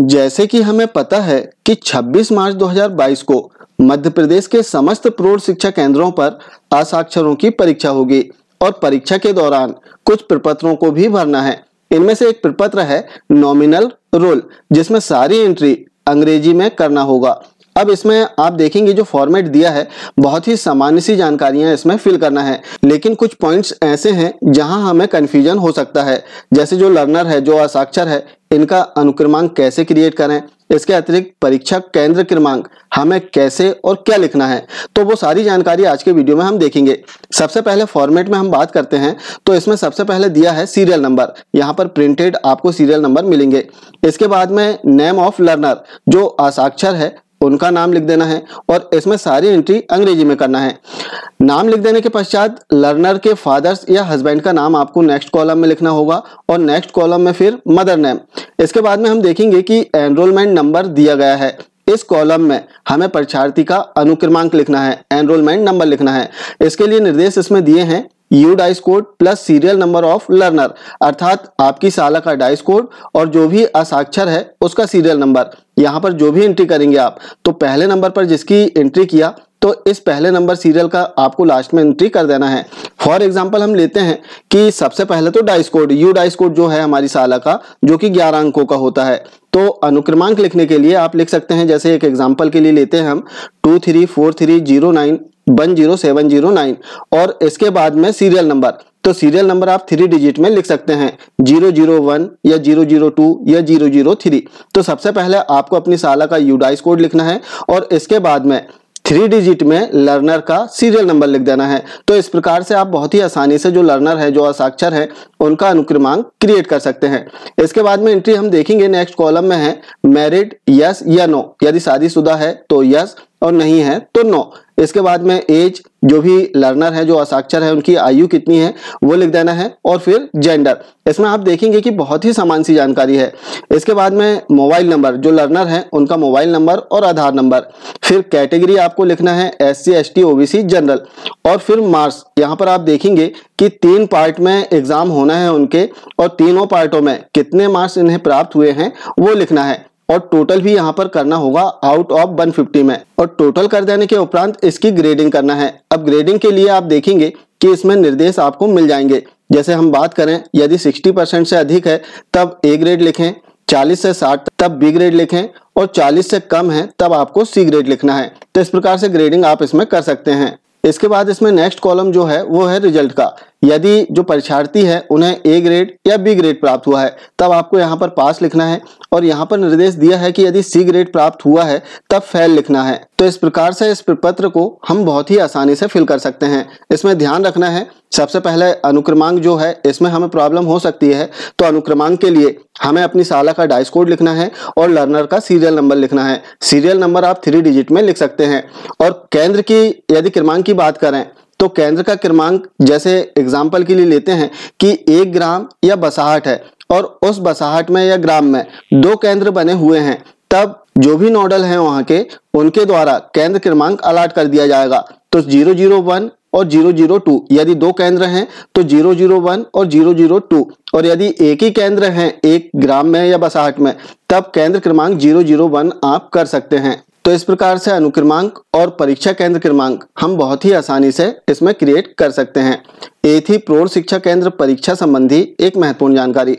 जैसे कि हमें पता है कि 26 मार्च 2022 को मध्य प्रदेश के समस्त प्रौढ़ शिक्षा केंद्रों पर असाक्षरों की परीक्षा होगी और परीक्षा के दौरान कुछ प्रपत्रों को भी भरना है इनमें से एक प्रपत्र है नॉमिनल रोल जिसमें सारी एंट्री अंग्रेजी में करना होगा अब इसमें आप देखेंगे जो फॉर्मेट दिया है बहुत ही सामान्य सी जानकारियां इसमें फिल करना है लेकिन कुछ पॉइंट्स ऐसे हैं जहां हमें कन्फ्यूजन हो सकता है जैसे जो लर्नर है जो असाक्षर है इनका अनुक्रमांक कैसे क्रिएट करें इसके अतिरिक्त परीक्षा केंद्र क्रमांक हमें कैसे और क्या लिखना है तो वो सारी जानकारी आज के वीडियो में हम देखेंगे सबसे पहले फॉर्मेट में हम बात करते हैं तो इसमें सबसे पहले दिया है सीरियल नंबर यहाँ पर प्रिंटेड आपको सीरियल नंबर मिलेंगे इसके बाद में नेम ऑफ लर्नर जो असाक्षर है उनका नाम लिख देना है और इसमें सारी एंट्री अंग्रेजी में करना है नाम लिख देने के पश्चात लर्नर के फादर्स या हस्बैंड का नाम आपको नेक्स्ट कॉलम में लिखना होगा और नेक्स्ट कॉलम में फिर मदर नेम इसके बाद में हम देखेंगे कि एनरोलमेंट नंबर दिया गया है इस कॉलम में हमें परीक्षार्थी का अनुक्रमांक लिखना है एनरोलमेंट नंबर लिखना है इसके लिए निर्देश इसमें दिए हैं U DISE code plus serial number of learner अर्थात आपकी साला का डाइस कोड और जो भी असाक्षर है उसका सीरियल नंबर यहाँ पर जो भी एंट्री करेंगे आप तो पहले नंबर पर जिसकी एंट्री किया तो इस पहले नंबर सीरियल का आपको लास्ट में एंट्री कर देना है फॉर एग्जाम्पल हम लेते हैं कि सबसे पहले तो DISE code U DISE code जो है हमारी साला का जो कि ग्यारह अंकों का होता है तो अनुक्रमांक लिखने के लिए आप लिख सकते हैं जैसे एक एग्जाम्पल के लिए लेते हैं हम two three four three zero nine one zero seven zero nine और इसके बाद में सीरियल नंबर तो सीरियल नंबर आप थ्री डिजिट में लिख सकते हैं जीरो जीरो वन या जीरो जीरो टू या जीरो जीरो थ्री तो सबसे पहले आपको अपनी साला का यूडाइस कोड लिखना है और इसके बाद में थ्री डिजिट में लर्नर का सीरियल नंबर लिख देना है तो इस प्रकार से आप बहुत ही आसानी से जो लर्नर है जो असाक्षर है उनका अनुक्रमांक क्रिएट कर सकते हैं इसके बाद में एंट्री हम देखेंगे नेक्स्ट कॉलम में है मैरिड यस या नो यदि शादीशुदा है तो यस और नहीं है तो नो इसके बाद में एज जो भी लर्नर है जो असाक्षर है उनकी आयु कितनी है वो लिख देना है और फिर जेंडर इसमें आप देखेंगे कि बहुत ही समान सी जानकारी है इसके बाद में मोबाइल नंबर जो लर्नर है उनका मोबाइल नंबर और आधार नंबर फिर कैटेगरी आपको लिखना है S C S T OBC general और फिर मार्क्स यहाँ पर आप देखेंगे कि तीन पार्ट में एग्जाम होना है उनके और तीनों पार्टों में कितने मार्क्स इन्हें प्राप्त हुए हैं वो लिखना है और टोटल भी यहाँ पर करना होगा आउट ऑफ 150 में और टोटल कर देने के उपरांत इसकी ग्रेडिंग करना है अब ग्रेडिंग के लिए आप देखेंगे कि इसमें निर्देश आपको मिल जाएंगे जैसे हम बात करें यदि 60 परसेंट से अधिक है तब ए ग्रेड लिखें 40 से 60 तब बी ग्रेड लिखें और 40 से कम है तब आपको सी ग्रेड लिखना है तो इस प्रकार से ग्रेडिंग आप इसमें कर सकते हैं इसके बाद इसमें नेक्स्ट कॉलम जो है वो है रिजल्ट का यदि जो परीक्षार्थी है उन्हें ए ग्रेड या बी ग्रेड प्राप्त हुआ है तब आपको यहाँ पर पास लिखना है और यहाँ पर निर्देश दिया है कि यदि सी ग्रेड प्राप्त हुआ है तब फेल लिखना है तो इस प्रकार से इस प्रपत्र को हम बहुत ही आसानी से फिल कर सकते हैं इसमें ध्यान रखना है सबसे पहले अनुक्रमांक जो है इसमें हमें प्रॉब्लम हो सकती है तो अनुक्रमांक के लिए हमें अपनी साला का डाइस कोड लिखना है और लर्नर का सीरियल नंबर लिखना है सीरियल नंबर आप थ्री डिजिट में लिख सकते हैं और केंद्र की यदि क्रमांक की बात करें तो केंद्र का क्रमांक जैसे एग्जाम्पल के लिए लेते हैं कि एक ग्राम या बसाहट है और उस बसाहट में या ग्राम में दो केंद्र बने हुए हैं तब जो भी नोडल हैं वहां के उनके द्वारा केंद्र क्रमांक अलाट कर दिया जाएगा तो जीरो जीरो वन और जीरो जीरो टू यदि दो केंद्र हैं तो जीरो जीरो वन और जीरो जीरो टू और यदि एक ही केंद्र हैं एक ग्राम में या बसाहट में तब केंद्र क्रमांक जीरो जीरो वन आप कर सकते हैं तो इस प्रकार से अनुक्रमांक और परीक्षा केंद्र क्रमांक हम बहुत ही आसानी से इसमें क्रिएट कर सकते हैं ये थी प्रौढ़ शिक्षा केंद्र परीक्षा संबंधी एक महत्वपूर्ण जानकारी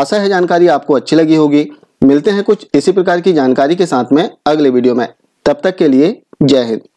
आशा है जानकारी आपको अच्छी लगी होगी मिलते हैं कुछ इसी प्रकार की जानकारी के साथ में अगले वीडियो में तब तक के लिए जय हिंद